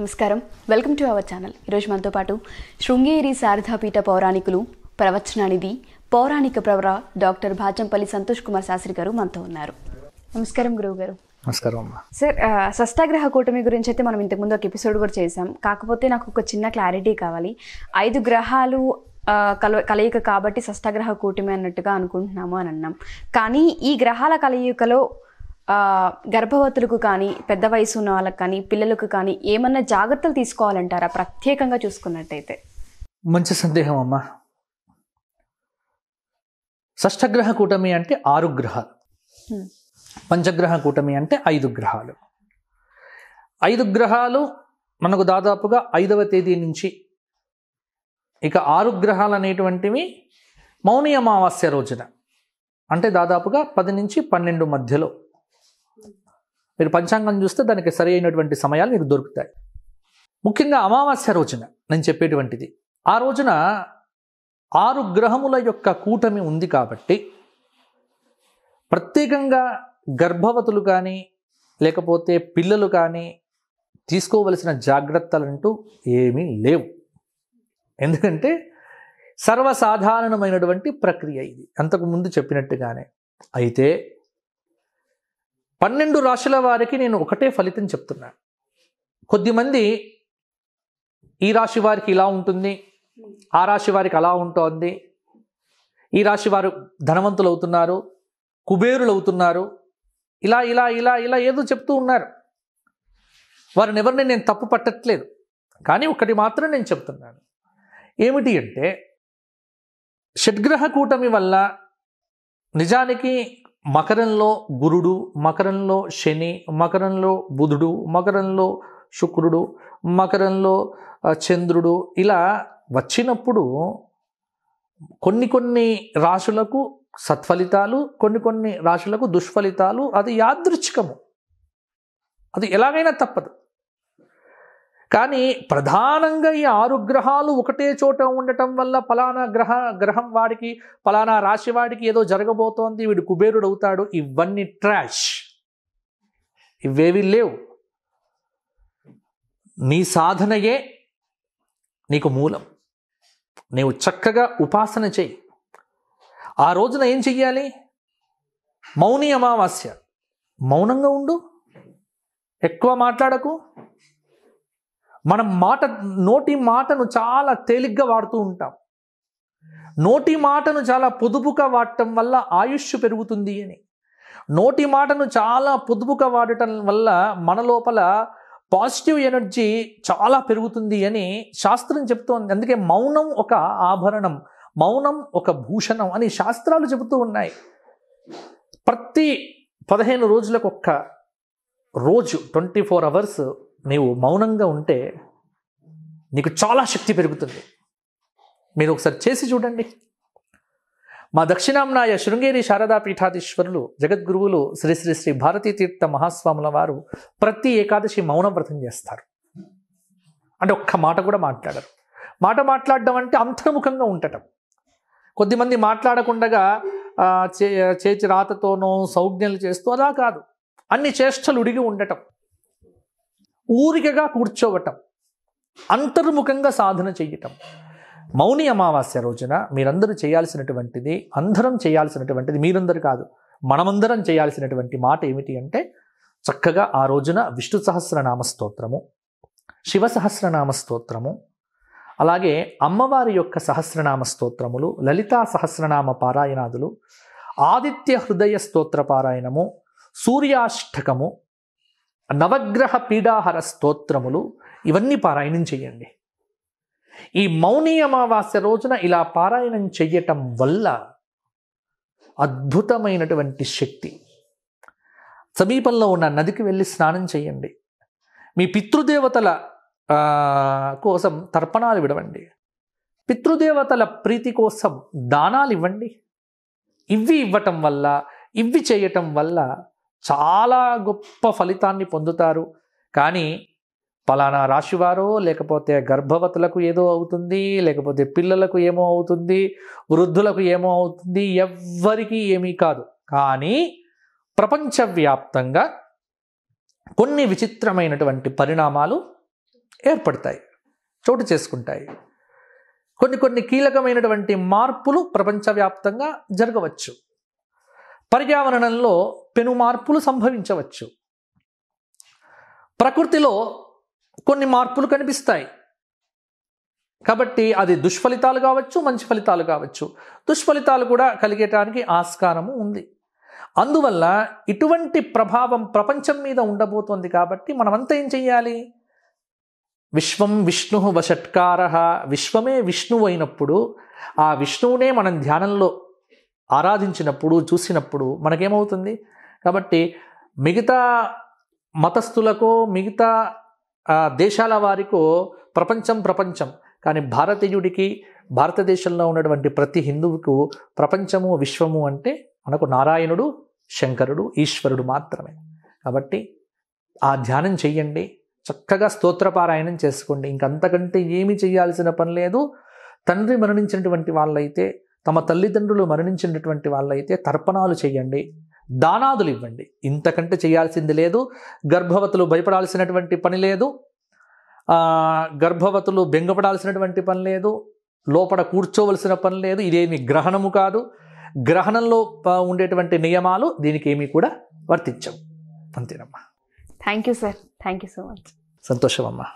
నమస్కారం welcome to our channel ఈరోజు మనతో పాటు శృంగేరి శారదాపీఠ పౌరాణికులు ప్రవచనానిధి పౌరాణిక ప్రవర డాక్టర్ భాచంపల్లి సంతోష్ కుమార్ శాస్త్రి గారు మనతో ఉన్నారు నమస్కారం గురువు గారు నమస్కారం అమ్మా సార్ సష్టాగ్రహ కూటమి గురించి అయితే మనం ఇంతకుముందు ఒక ఎపిసోడ్ కూడా చేసాం కాకపోతే నాకు ఒక చిన్న క్లారిటీ కావాలి ఐదు గ్రహాలు కల కలయిక కాబట్టి సష్టాగ్రహ కూటమి అన్నట్టుగా అనుకుంటున్నాము అని అన్నాం కానీ ఈ గ్రహాల కలయికలో గర్భవతులకు కానీ పెద్ద వయసు ఉన్న వాళ్ళకి కానీ పిల్లలకు కానీ ఏమన్నా జాగ్రత్తలు తీసుకోవాలంటారా ప్రత్యేకంగా చూసుకున్నట్టయితే మంచి సందేహం అమ్మా షష్ఠగ్రహ కూటమి అంటే ఆరు గ్రహాలు పంచగ్రహ కూటమి అంటే ఐదు గ్రహాలు ఐదు గ్రహాలు మనకు దాదాపుగా ఐదవ తేదీ నుంచి ఇక ఆరు గ్రహాలు అనేటువంటివి మౌని అమావాస్య రోజున అంటే దాదాపుగా పది నుంచి పన్నెండు మధ్యలో మీరు పంచాంగం చూస్తే దానికి సరి అయినటువంటి సమయాలు మీకు దొరుకుతాయి ముఖ్యంగా అమావాస్య రోజున నేను చెప్పేటువంటిది ఆ రోజున ఆరు గ్రహముల యొక్క కూటమి ఉంది కాబట్టి ప్రత్యేకంగా గర్భవతులు కానీ లేకపోతే పిల్లలు కానీ తీసుకోవలసిన జాగ్రత్తలంటూ ఏమీ లేవు ఎందుకంటే సర్వసాధారణమైనటువంటి ప్రక్రియ ఇది అంతకుముందు చెప్పినట్టుగానే అయితే పన్నెండు రాశుల వారికి నేను ఒకటే ఫలితం చెప్తున్నాను కొద్దిమంది ఈ రాశి వారికి ఇలా ఉంటుంది ఆ రాశి వారికి అలా ఉంటుంది ఈ రాశి వారు ధనవంతులు అవుతున్నారు కుబేరులు అవుతున్నారు ఇలా ఇలా ఇలా ఇలా ఏదో చెప్తూ ఉన్నారు వారిని ఎవరిని నేను తప్పు పట్టట్లేదు కానీ ఒకటి మాత్రం నేను చెప్తున్నాను ఏమిటి అంటే షడ్గ్రహ కూటమి వల్ల నిజానికి మకరంలో గురుడు మకరంలో శని మకరంలో బుధుడు మకరంలో శుక్రుడు మకరంలో చంద్రుడు ఇలా వచ్చినప్పుడు కొన్ని కొన్ని రాశులకు సత్ఫలితాలు కొన్ని కొన్ని రాశులకు దుష్ఫలితాలు అది యాదృచ్ఛికము అది ఎలాగైనా తప్పదు కానీ ప్రధానంగా ఈ ఆరు గ్రహాలు ఒకటే చోట ఉండటం వల్ల ఫలానా గ్రహ గ్రహం వాడికి ఫలానా రాశి వాడికి ఏదో జరగబోతోంది వీడు కుబేరుడు అవుతాడు ఇవన్నీ ట్రాష్ ఇవేవి లేవు నీ సాధనయే నీకు మూలం నీవు చక్కగా ఉపాసన చేయి ఆ రోజున ఏం చెయ్యాలి మౌని అమావాస్య మౌనంగా ఉండు ఎక్కువ మాట్లాడకు మనం మాట నోటి మాటను చాలా తేలిగ్గా వాడుతూ ఉంటాం నోటి మాటను చాలా పొదుపుగా వాడటం వల్ల ఆయుష్ పెరుగుతుంది అని నోటి మాటను చాలా పొదుపుగా వాడటం వల్ల మన లోపల పాజిటివ్ ఎనర్జీ చాలా పెరుగుతుంది అని శాస్త్రం చెప్తోంది అందుకే మౌనం ఒక ఆభరణం మౌనం ఒక భూషణం అని శాస్త్రాలు చెబుతూ ఉన్నాయి ప్రతి పదిహేను రోజులకు రోజు ట్వంటీ ఫోర్ అవర్స్ నీవు మౌనంగా ఉంటే నీకు చాలా శక్తి పెరుగుతుంది మీరు ఒకసారి చేసి చూడండి మా దక్షిణాంనాయ శృంగేరి శారదా పీఠాధీశ్వరులు జగద్గురువులు శ్రీ శ్రీ శ్రీ భారతీ తీర్థ మహాస్వాముల వారు ప్రతి ఏకాదశి మౌనం వ్రతం చేస్తారు అంటే ఒక్క మాట కూడా మాట్లాడరు మాట మాట్లాడడం అంటే అంతర్ముఖంగా ఉండటం కొద్దిమంది మాట్లాడకుండగా చేతి రాతతోనో సౌజ్ఞలు చేస్తూ అలా కాదు అన్ని చేష్టలు ఉడిగి ఉండటం ఊరికగా కూర్చోవటం అంతర్ముఖంగా సాధన చేయటం మౌని అమావాస్య రోజున మీరందరూ చేయాల్సినటువంటిది అందరం చేయాల్సినటువంటిది మీరందరూ కాదు మనమందరం చేయాల్సినటువంటి మాట ఏమిటి అంటే చక్కగా ఆ రోజున విష్ణు సహస్రనామ స్తోత్రము శివ సహస్రనామ స్తోత్రము అలాగే అమ్మవారి యొక్క సహస్రనామ స్తోత్రములు లలితా సహస్రనామ పారాయణాదులు ఆదిత్య హృదయ స్తోత్ర పారాయణము సూర్యాష్టకము నవగ్రహ పీడాహర స్తోత్రములు ఇవన్నీ పారాయణం చేయండి ఈ మౌని అమావాస్య రోజున ఇలా పారాయణం చెయ్యటం వల్ల అద్భుతమైనటువంటి శక్తి సమీపంలో ఉన్న నదికి వెళ్ళి స్నానం చేయండి మీ పితృదేవతల కోసం తర్పణాలు విడవండి పితృదేవతల ప్రీతి కోసం దానాలు ఇవ్వండి ఇవి ఇవ్వటం వల్ల ఇవి చేయటం వల్ల చాలా గొప్ప ఫలితాన్ని పొందుతారు కానీ పలానా రాశివారో లేకపోతే గర్భవతులకు ఏదో అవుతుంది లేకపోతే పిల్లలకు ఏమో అవుతుంది వృద్ధులకు ఏమో అవుతుంది ఎవ్వరికీ ఏమీ కాదు కానీ ప్రపంచవ్యాప్తంగా కొన్ని విచిత్రమైనటువంటి పరిణామాలు ఏర్పడతాయి చోటు చేసుకుంటాయి కొన్ని కొన్ని కీలకమైనటువంటి మార్పులు ప్రపంచవ్యాప్తంగా జరగవచ్చు పర్యావరణంలో పెను మార్పులు సంభవించవచ్చు ప్రకృతిలో కొన్ని మార్పులు కనిపిస్తాయి కాబట్టి అది దుష్ఫలితాలు కావచ్చు మంచి ఫలితాలు కావచ్చు దుష్ఫలితాలు కూడా కలిగేటానికి ఆస్కారము ఉంది అందువల్ల ఇటువంటి ప్రభావం ప్రపంచం మీద ఉండబోతోంది కాబట్టి మనమంతా ఏం చెయ్యాలి విశ్వం విష్ణు వషట్కార విశ్వమే విష్ణువు అయినప్పుడు ఆ విష్ణువునే మనం ధ్యానంలో ఆరాధించినప్పుడు చూసినప్పుడు మనకేమవుతుంది కాబట్టి మిగతా మతస్థులకో మిగతా దేశాల వారికో ప్రపంచం ప్రపంచం కానీ భారతీయుడికి భారతదేశంలో ఉన్నటువంటి ప్రతి హిందువుకు ప్రపంచము విశ్వము అంటే మనకు నారాయణుడు శంకరుడు ఈశ్వరుడు మాత్రమే కాబట్టి ఆ ధ్యానం చెయ్యండి చక్కగా స్తోత్రపారాయణం చేసుకోండి ఇంకంతకంటే ఏమి చేయాల్సిన పని లేదు తండ్రి మరణించినటువంటి వాళ్ళైతే తమ తల్లిదండ్రులు మరణించినటువంటి వాళ్ళైతే తర్పణాలు చేయండి దానాదులు ఇవ్వండి ఇంతకంటే చేయాల్సింది లేదు గర్భవతులు భయపడాల్సినటువంటి పని లేదు గర్భవతులు బెంగపడాల్సినటువంటి పని లేదు లోపల కూర్చోవలసిన పని లేదు ఇదేమి గ్రహణము కాదు గ్రహణంలో ఉండేటువంటి నియమాలు దీనికి ఏమీ కూడా వర్తించవు అంతేనమ్మా thank you sir thank you so much సంతోషమమ్మా